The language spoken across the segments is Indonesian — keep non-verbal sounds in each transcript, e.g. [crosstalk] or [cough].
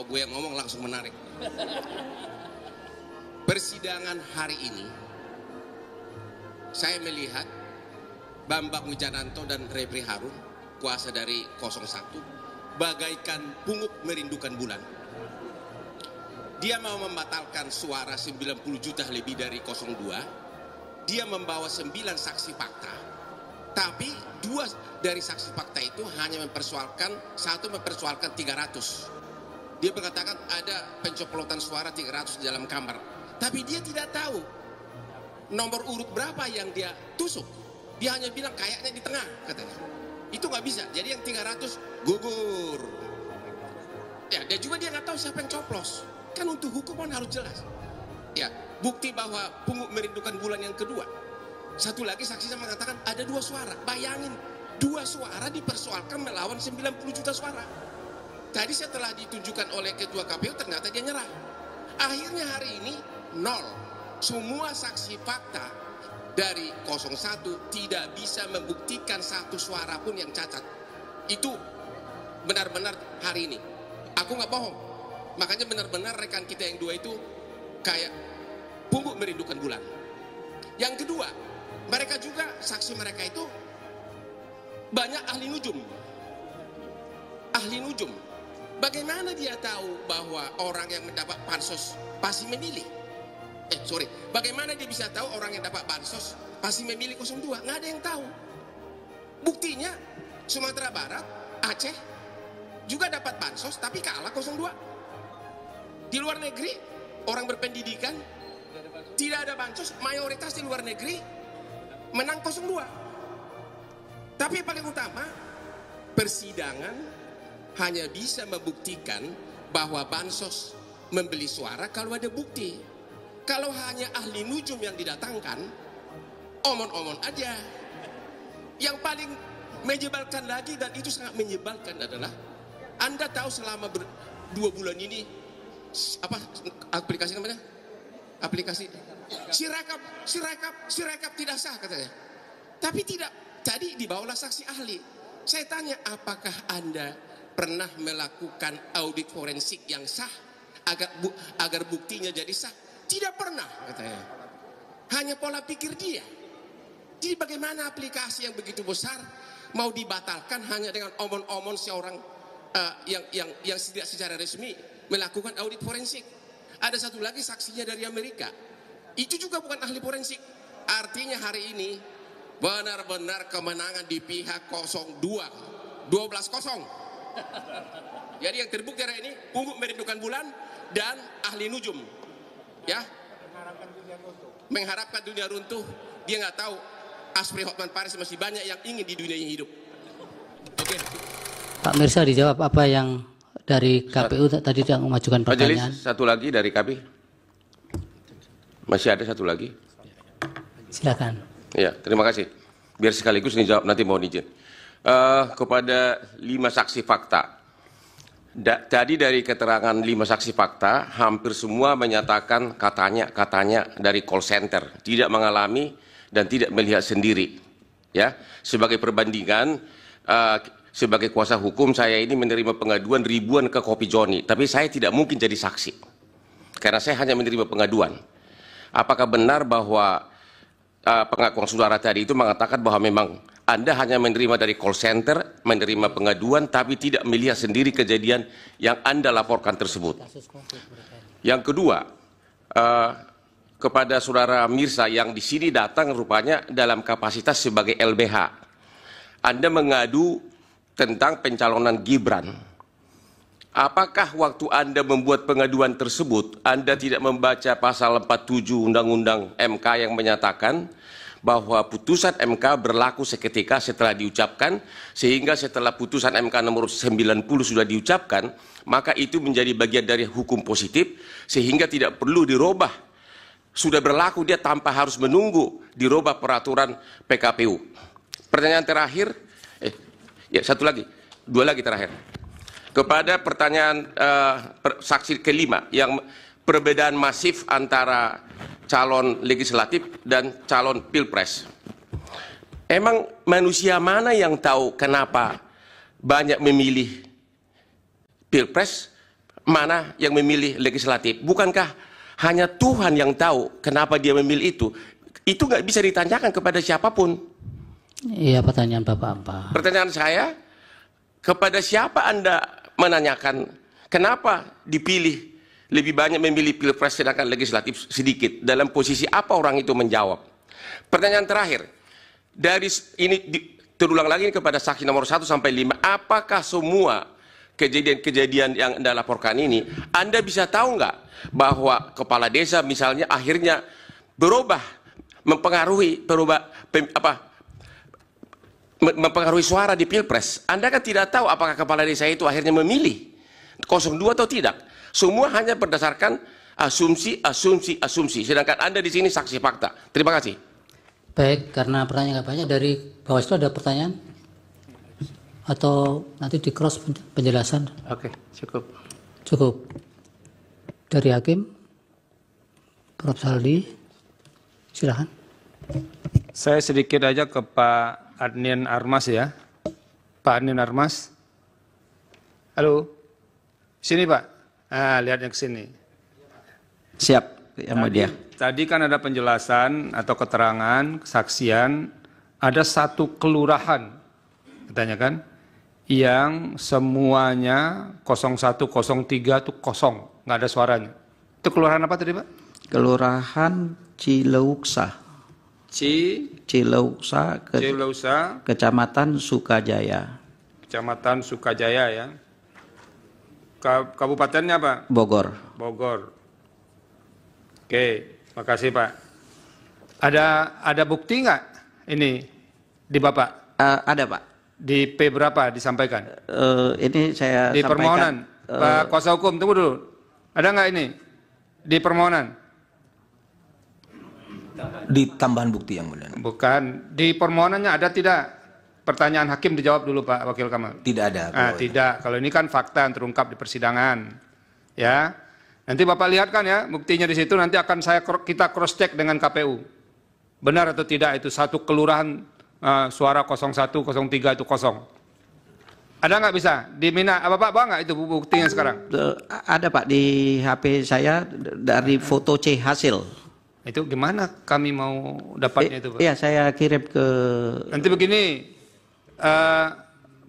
Kalau gue yang ngomong langsung menarik. Persidangan hari ini, saya melihat Bambang Wijananto dan Repri Harun, kuasa dari 01, bagaikan punguk merindukan bulan. Dia mau membatalkan suara 90 juta lebih dari 02. Dia membawa 9 saksi fakta. Tapi dua dari saksi fakta itu hanya mempersoalkan, satu mempersoalkan 300. Dia mengatakan ada pencoplotan suara 300 di dalam kamar. Tapi dia tidak tahu nomor urut berapa yang dia tusuk. Dia hanya bilang kayaknya di tengah katanya. Itu nggak bisa. Jadi yang 300 gugur. Ya, dan juga dia nggak tahu siapa yang coplos. Kan untuk hukuman harus jelas. Ya, bukti bahwa pungguk merindukan bulan yang kedua. Satu lagi saksi saya mengatakan ada dua suara. Bayangin, dua suara dipersoalkan melawan 90 juta suara. Tadi setelah ditunjukkan oleh ketua KPU ternyata dia nyerah. Akhirnya hari ini nol. Semua saksi fakta dari 01 tidak bisa membuktikan satu suara pun yang cacat. Itu benar-benar hari ini. Aku nggak bohong. Makanya benar-benar rekan kita yang dua itu kayak pungguk merindukan bulan. Yang kedua, mereka juga saksi mereka itu banyak ahli nujum. Ahli nujum Bagaimana dia tahu bahwa orang yang mendapat bansos pasti memilih? Eh, sorry. Bagaimana dia bisa tahu orang yang dapat bansos pasti memilih 02? Nggak ada yang tahu. Buktinya Sumatera Barat, Aceh juga dapat bansos tapi kalah 02. Di luar negeri orang berpendidikan tidak ada bansos, mayoritas di luar negeri menang 02. Tapi paling utama persidangan hanya bisa membuktikan bahwa bansos membeli suara kalau ada bukti. Kalau hanya ahli nujum yang didatangkan, omon-omon aja. Yang paling menyebalkan lagi dan itu sangat menyebalkan adalah Anda tahu selama ber, dua bulan ini apa aplikasi namanya? Aplikasi sirakap, sirakap, sirakap tidak sah katanya. Tapi tidak tadi dibawalah saksi ahli. Saya tanya apakah Anda pernah melakukan audit forensik yang sah agar bu, agar buktinya jadi sah? Tidak pernah katanya. Hanya pola pikir dia. Jadi bagaimana aplikasi yang begitu besar mau dibatalkan hanya dengan omon-omon seorang uh, eh, yang yang yang tidak secara resmi melakukan audit forensik. Ada satu lagi saksinya dari Amerika. Itu juga bukan ahli forensik. Artinya hari ini benar-benar kemenangan di pihak 02. 12 [laughs] Jadi yang terbukti hari ini punggung merindukan bulan dan ahli nujum. Ya. Mengharapkan dunia runtuh. Mengharapkan dunia runtuh. Dia nggak tahu Asri Hotman Paris masih banyak yang ingin di dunia yang hidup. Oke. Pak Mirsa dijawab apa yang dari KPU tadi yang memajukan pertanyaan. Majelis, satu lagi dari KPU. Masih ada satu lagi. Silakan. Ya, terima kasih. Biar sekaligus dijawab nanti mohon izin uh, kepada lima saksi fakta. Da, tadi dari keterangan lima saksi fakta, hampir semua menyatakan katanya-katanya dari call center, tidak mengalami dan tidak melihat sendiri. Ya, sebagai perbandingan, uh, sebagai kuasa hukum saya ini menerima pengaduan ribuan ke Kopi Joni, tapi saya tidak mungkin jadi saksi karena saya hanya menerima pengaduan. Apakah benar bahwa uh, pengakuan saudara tadi itu mengatakan bahwa memang anda hanya menerima dari call center, menerima pengaduan, tapi tidak melihat sendiri kejadian yang Anda laporkan tersebut. Yang kedua, uh, kepada saudara Mirsa yang di sini datang rupanya dalam kapasitas sebagai LBH. Anda mengadu tentang pencalonan Gibran. Apakah waktu Anda membuat pengaduan tersebut, Anda tidak membaca pasal 47 Undang-Undang MK yang menyatakan bahwa putusan MK berlaku seketika setelah diucapkan sehingga setelah putusan MK nomor 90 sudah diucapkan maka itu menjadi bagian dari hukum positif sehingga tidak perlu dirubah sudah berlaku dia tanpa harus menunggu dirubah peraturan PKPU. Pertanyaan terakhir eh ya satu lagi, dua lagi terakhir. Kepada pertanyaan eh, saksi kelima yang perbedaan masif antara calon legislatif dan calon pilpres. Emang manusia mana yang tahu kenapa banyak memilih pilpres, mana yang memilih legislatif? Bukankah hanya Tuhan yang tahu kenapa dia memilih itu? Itu nggak bisa ditanyakan kepada siapapun. Iya pertanyaan Bapak apa? Pertanyaan saya, kepada siapa Anda menanyakan kenapa dipilih lebih banyak memilih pilpres sedangkan legislatif sedikit. Dalam posisi apa orang itu menjawab? Pertanyaan terakhir, dari ini terulang lagi kepada saksi nomor 1 sampai 5, apakah semua kejadian-kejadian yang Anda laporkan ini, Anda bisa tahu nggak bahwa kepala desa misalnya akhirnya berubah, mempengaruhi berubah pem, apa, mempengaruhi suara di Pilpres. Anda kan tidak tahu apakah kepala desa itu akhirnya memilih 02 atau tidak. Semua hanya berdasarkan asumsi, asumsi, asumsi. Sedangkan Anda di sini saksi fakta. Terima kasih. Baik, karena pertanyaan gak banyak dari Bawaslu ada pertanyaan atau nanti di cross penjelasan. Oke, cukup. Cukup. Dari hakim, Prof. Saldi, silahkan. Saya sedikit aja ke Pak Adnian Armas ya. Pak Adnian Armas. Halo, sini Pak. Ah, lihatnya ke sini. Siap, yang tadi, dia. Tadi kan ada penjelasan atau keterangan, kesaksian, ada satu kelurahan, katanya kan, yang semuanya 0103 itu kosong, nggak ada suaranya. Itu kelurahan apa tadi Pak? Kelurahan Cileuksa. C. Cileuksa, ke, Cileuksa, Kecamatan Sukajaya. Kecamatan Sukajaya ya. Kabupatennya apa? Bogor. Bogor. Oke, makasih Pak. Ada ada bukti nggak ini di Bapak? Uh, ada Pak. Di P berapa disampaikan? Uh, ini saya di permohonan. Uh, Pak Kuasa Hukum tunggu dulu. Ada nggak ini di permohonan? Di tambahan bukti yang mulia. Bukan di permohonannya ada tidak? pertanyaan hakim dijawab dulu Pak Wakil Kamal. Tidak ada. Ah, tidak. Kalau ini kan fakta yang terungkap di persidangan. Ya. Nanti Bapak lihat kan ya, buktinya di situ nanti akan saya kita cross check dengan KPU. Benar atau tidak itu satu kelurahan uh, suara 01 03 itu kosong. Ada nggak bisa? Di Mina, apa Pak, bawa nggak itu buktinya sekarang? Eh, ada Pak, di HP saya dari foto C hasil. Itu gimana kami mau dapatnya eh, itu Pak? Iya, saya kirim ke... Nanti begini, uh,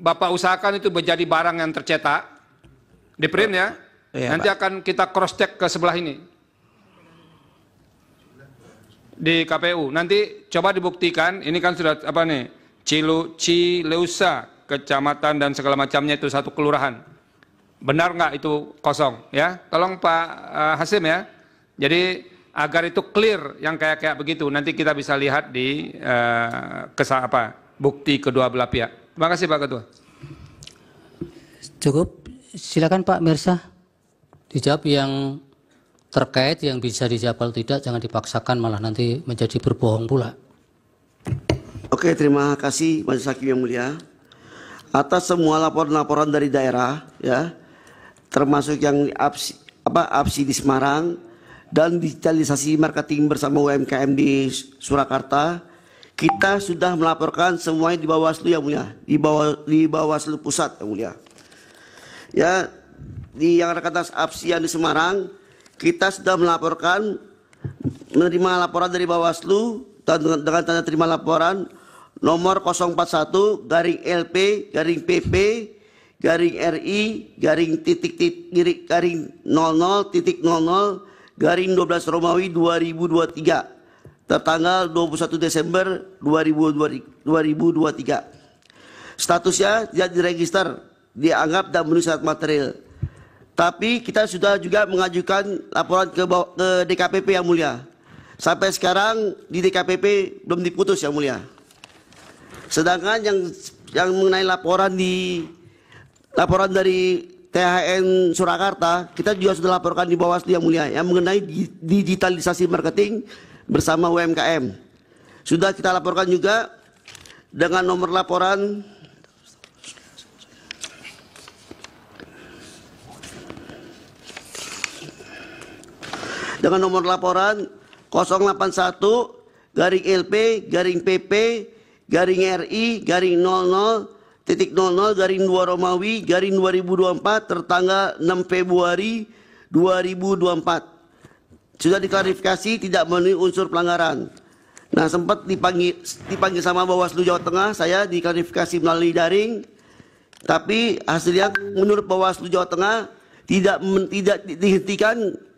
Bapak usahakan itu menjadi barang yang tercetak di print ya. Iya, Nanti Pak. akan kita cross check ke sebelah ini. Di KPU. Nanti coba dibuktikan ini kan sudah apa nih? Cilu Cileusa, kecamatan dan segala macamnya itu satu kelurahan. Benar nggak itu kosong ya? Tolong Pak uh, Hasim ya. Jadi agar itu clear yang kayak kayak begitu nanti kita bisa lihat di uh, kesa apa bukti kedua belah pihak. Terima kasih Pak Ketua. Cukup. Silakan Pak Mirsa. Dijawab yang terkait yang bisa dijawab atau tidak jangan dipaksakan malah nanti menjadi berbohong pula. Oke, terima kasih Majelis Hakim yang mulia atas semua laporan-laporan dari daerah ya termasuk yang absi, apa absi di Semarang dan digitalisasi marketing bersama UMKM di Surakarta kita sudah melaporkan semuanya di Bawaslu yang mulia, di bawah di Bawaslu pusat yang mulia. Ya, di yang atas Absian di Semarang, kita sudah melaporkan menerima laporan dari Bawaslu dengan, dengan tanda terima laporan nomor 041 garing LP garing PP garing RI garing titik titik garing 00 titik 00 garing 12 Romawi 2023 tertanggal 21 Desember 2023. Statusnya tidak diregister, dianggap dan menulis syarat material. Tapi kita sudah juga mengajukan laporan ke, ke DKPP yang mulia. Sampai sekarang di DKPP belum diputus yang mulia. Sedangkan yang yang mengenai laporan di laporan dari THN Surakarta, kita juga sudah laporkan di Bawaslu yang mulia yang mengenai digitalisasi marketing bersama UMKM. Sudah kita laporkan juga dengan nomor laporan dengan nomor laporan 081 garing LP garing PP garing RI garing 00 titik 00 garing 2 Romawi garing 2024 tertanggal 6 Februari 2024 sudah diklarifikasi tidak memenuhi unsur pelanggaran. Nah sempat dipanggil, dipanggil sama Bawaslu Jawa Tengah, saya diklarifikasi melalui daring, tapi hasilnya menurut Bawaslu Jawa Tengah tidak tidak dihentikan